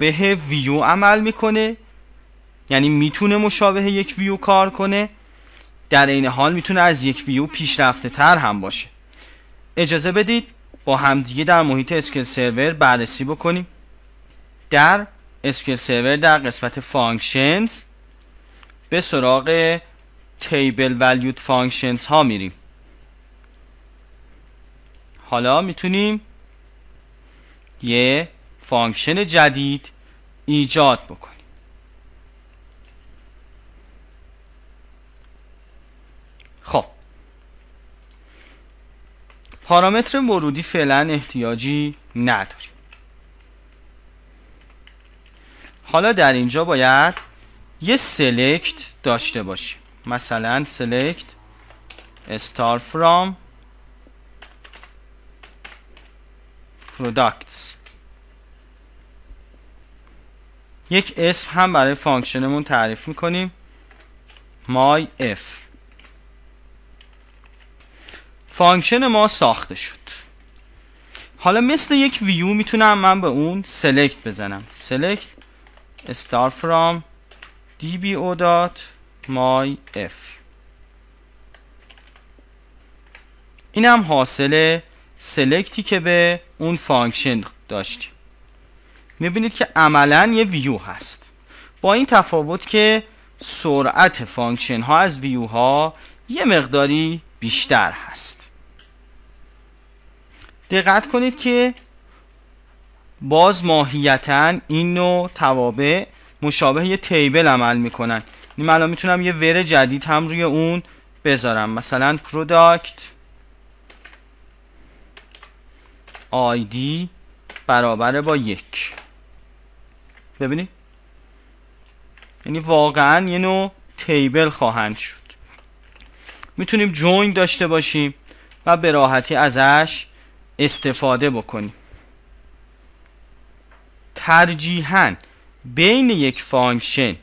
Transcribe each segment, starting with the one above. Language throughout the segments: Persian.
مشابه ویو عمل میکنه یعنی میتونه مشابه یک ویو کار کنه در این حال میتونه از یک ویو پیشرفته تر هم باشه اجازه بدید با همدیگه در محیط اسکل سرور بررسی بکنیم در اسکل سرور در قسمت فانکشنز به سراغ تیبل ولیوت فانکشنز ها میریم حالا میتونیم یه فانکشن جدید ایجاد بکنیم خب پارامتر ورودی فعلا احتیاجی نداریم حالا در اینجا باید یه سلکت داشته باشیم مثلا سلکت استار from products یک اسم هم برای فانکشنمون تعریف میکنیم my f فانکشن ما ساخته شد حالا مثل یک ویو میتونم من به اون سلکت بزنم سلکت star from dbo.myf این هم حاصل سلکتی که به اون فانکشن داشتیم میبینید که عملا یه ویو هست با این تفاوت که سرعت فانکشن ها از ویو ها یه مقداری بیشتر هست دقت کنید که باز ماهیتا این نوع توابع مشابه یه تیبل عمل میکنن یعنی من الان میتونم یه ور جدید هم روی اون بذارم مثلا پروداکت آیدی برابر با یک ببینید یعنی واقعا یه نوع تیبل خواهند شد میتونیم جوین داشته باشیم و به راحتی ازش استفاده بکنیم ترجیحاً بین یک فانکشن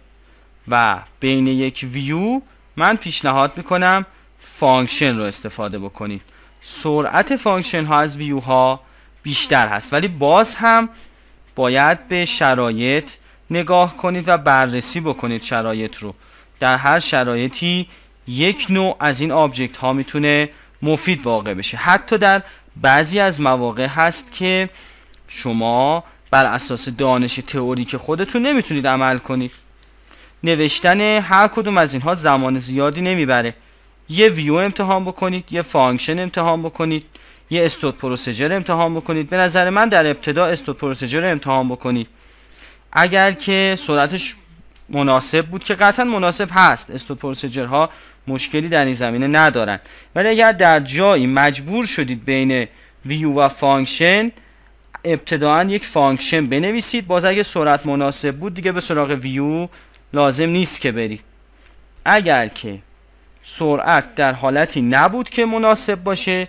و بین یک ویو من پیشنهاد میکنم فانکشن رو استفاده بکنیم سرعت فانکشن ها از ویو ها بیشتر هست ولی باز هم باید به شرایط نگاه کنید و بررسی بکنید شرایط رو در هر شرایطی یک نوع از این آبجکت ها میتونه مفید واقع بشه حتی در بعضی از مواقع هست که شما بر اساس دانش که خودتون نمیتونید عمل کنید نوشتن هر کدوم از اینها زمان زیادی نمیبره یه ویو امتحان بکنید یه فانکشن امتحان بکنید یه استود پروسیجر امتحان بکنید به نظر من در ابتدا استود پروسیجر امتحان بکنید اگر که سرعتش مناسب بود که قطعا مناسب هست استود پروسیجر ها مشکلی در این زمینه ندارن ولی اگر در جایی مجبور شدید بین ویو و فانکشن ابتداعا یک فانکشن بنویسید باز اگه سرعت مناسب بود دیگه به سراغ ویو لازم نیست که بری اگر که سرعت در حالتی نبود که مناسب باشه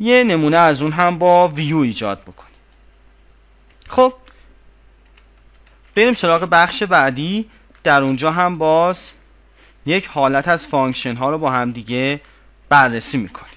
یه نمونه از اون هم با ویو ایجاد بکنیم خب بریم سراغ بخش بعدی در اونجا هم باز یک حالت از فانکشن ها رو با هم دیگه بررسی میکنیم